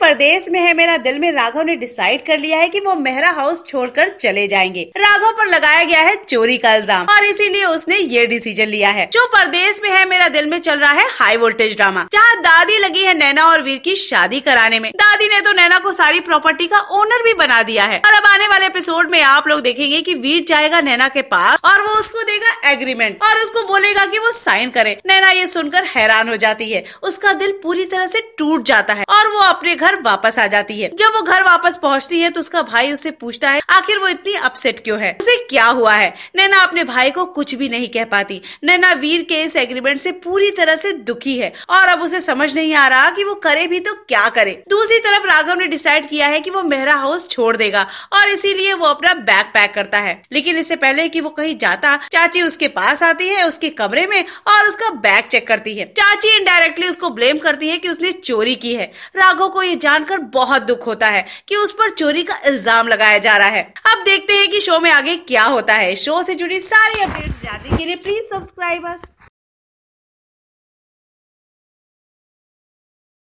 परदेश में है मेरा दिल में राघव ने डिसाइड कर लिया है कि वो मेहरा हाउस छोड़कर चले जाएंगे राघव पर लगाया गया है चोरी का इल्जाम और इसीलिए उसने ये डिसीजन लिया है जो प्रदेश में है मेरा दिल में चल रहा है हाई वोल्टेज ड्रामा जहाँ दादी लगी है नैना और वीर की शादी कराने में दादी ने तो नैना को सारी प्रॉपर्टी का ओनर भी बना दिया है और अब आने वाले एपिसोड में आप लोग देखेंगे की वीर जाएगा नैना के पास और वो उसको देगा एग्रीमेंट और उसको बोलेगा की वो साइन करे नैना ये सुनकर हैरान हो जाती है उसका दिल पूरी तरह से टूट जाता है और वो अपने घर घर वापस आ जाती है जब वो घर वापस पहुंचती है तो उसका भाई उससे पूछता है आखिर वो इतनी अपसेट क्यों है उसे क्या हुआ है नैना अपने भाई को कुछ भी नहीं कह पाती नैना वीर के इस एग्रीमेंट से पूरी तरह से दुखी है और अब उसे समझ नहीं आ रहा कि वो करे भी तो क्या करे दूसरी तरफ राघव ने डिसाइड किया है कि वो मेहरा हाउस छोड़ देगा और इसीलिए वो अपना बैग पैक करता है लेकिन इससे पहले कि वो कहीं जाता चाची उसके पास आती है उसके कमरे में और उसका बैग चेक करती है चाची इनडायरेक्टली उसको ब्लेम करती है कि उसने चोरी की है राघव को ये जानकर बहुत दुख होता है कि उस पर चोरी का इल्जाम लगाया जा रहा है अब देखते हैं कि शो में आगे क्या होता है शो से जुड़ी सारी अपडेट जानने के लिए प्लीज सब्सक्राइब अस